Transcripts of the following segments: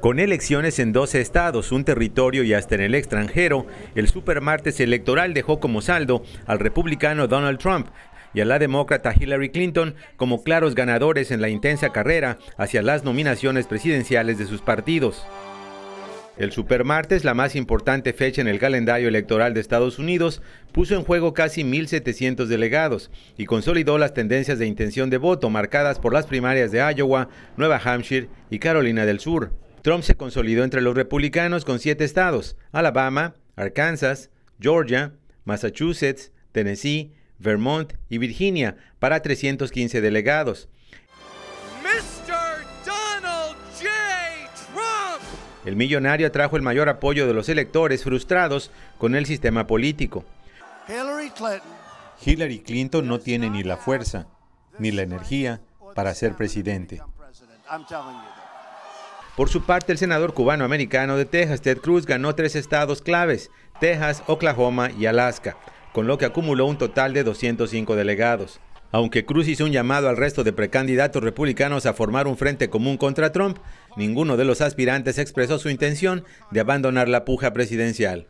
Con elecciones en 12 estados, un territorio y hasta en el extranjero, el supermartes electoral dejó como saldo al republicano Donald Trump y a la demócrata Hillary Clinton como claros ganadores en la intensa carrera hacia las nominaciones presidenciales de sus partidos. El supermartes, la más importante fecha en el calendario electoral de Estados Unidos, puso en juego casi 1.700 delegados y consolidó las tendencias de intención de voto marcadas por las primarias de Iowa, Nueva Hampshire y Carolina del Sur. Trump se consolidó entre los republicanos con siete estados, Alabama, Arkansas, Georgia, Massachusetts, Tennessee, Vermont y Virginia, para 315 delegados. El millonario atrajo el mayor apoyo de los electores frustrados con el sistema político. Hillary Clinton no tiene ni la fuerza ni la energía para ser presidente. Por su parte, el senador cubano-americano de Texas, Ted Cruz, ganó tres estados claves, Texas, Oklahoma y Alaska, con lo que acumuló un total de 205 delegados. Aunque Cruz hizo un llamado al resto de precandidatos republicanos a formar un frente común contra Trump, ninguno de los aspirantes expresó su intención de abandonar la puja presidencial.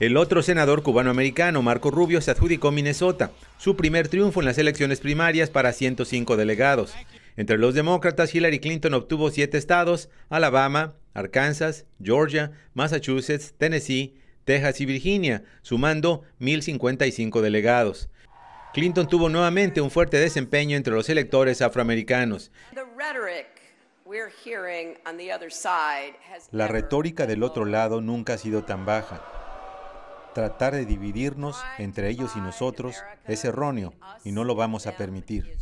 El otro senador cubano-americano, Marco Rubio, se adjudicó Minnesota, su primer triunfo en las elecciones primarias para 105 delegados. Entre los demócratas, Hillary Clinton obtuvo siete estados, Alabama, Arkansas, Georgia, Massachusetts, Tennessee, Texas y Virginia, sumando 1.055 delegados. Clinton tuvo nuevamente un fuerte desempeño entre los electores afroamericanos. La retórica del otro lado nunca ha sido tan baja. Tratar de dividirnos entre ellos y nosotros es erróneo y no lo vamos a permitir.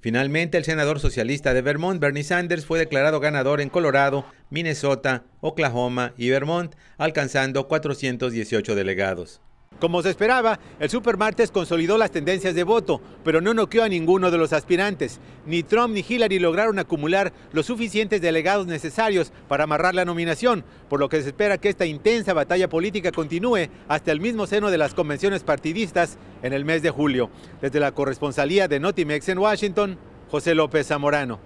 Finalmente, el senador socialista de Vermont, Bernie Sanders, fue declarado ganador en Colorado, Minnesota, Oklahoma y Vermont, alcanzando 418 delegados. Como se esperaba, el supermartes consolidó las tendencias de voto, pero no noqueó a ninguno de los aspirantes. Ni Trump ni Hillary lograron acumular los suficientes delegados necesarios para amarrar la nominación, por lo que se espera que esta intensa batalla política continúe hasta el mismo seno de las convenciones partidistas en el mes de julio. Desde la corresponsalía de Notimex en Washington, José López Zamorano.